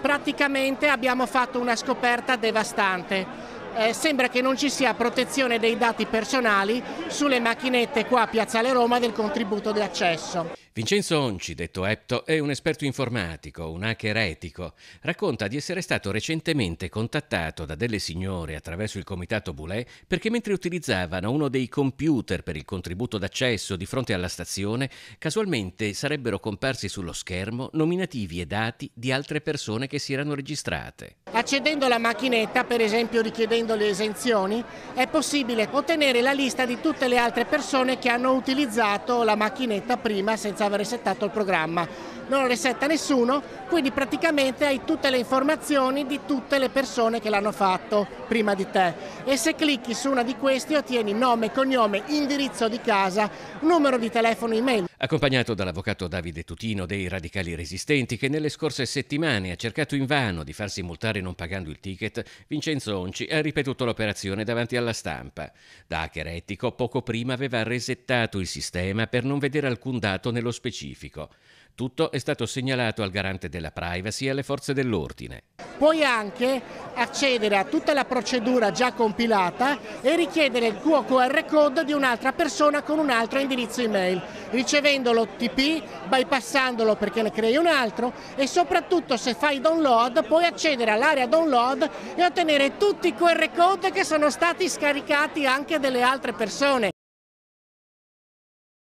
Praticamente abbiamo fatto una scoperta devastante. Eh, sembra che non ci sia protezione dei dati personali sulle macchinette qua a Piazzale Roma del contributo di accesso. Vincenzo Onci, detto Epto, è un esperto informatico, un hacker etico. Racconta di essere stato recentemente contattato da delle signore attraverso il comitato Boulet perché mentre utilizzavano uno dei computer per il contributo d'accesso di fronte alla stazione, casualmente sarebbero comparsi sullo schermo nominativi e dati di altre persone che si erano registrate. Accedendo alla macchinetta, per esempio richiedendo le esenzioni, è possibile ottenere la lista di tutte le altre persone che hanno utilizzato la macchinetta prima senza senza aver resettato il programma. Non lo resetta nessuno, quindi praticamente hai tutte le informazioni di tutte le persone che l'hanno fatto prima di te. E se clicchi su una di queste ottieni nome, cognome, indirizzo di casa, numero di telefono, email accompagnato dall'avvocato Davide Tutino dei Radicali Resistenti che nelle scorse settimane ha cercato invano di farsi multare non pagando il ticket, Vincenzo Onci ha ripetuto l'operazione davanti alla stampa. Da hacker etico poco prima aveva resettato il sistema per non vedere alcun dato nello specifico. Tutto è stato segnalato al garante della privacy e alle forze dell'ordine. Puoi anche accedere a tutta la procedura già compilata e richiedere il tuo QR code di un'altra persona con un altro indirizzo email, ricevendo l'OTP, bypassandolo perché ne crei un altro e soprattutto se fai download puoi accedere all'area download e ottenere tutti i QR code che sono stati scaricati anche dalle altre persone.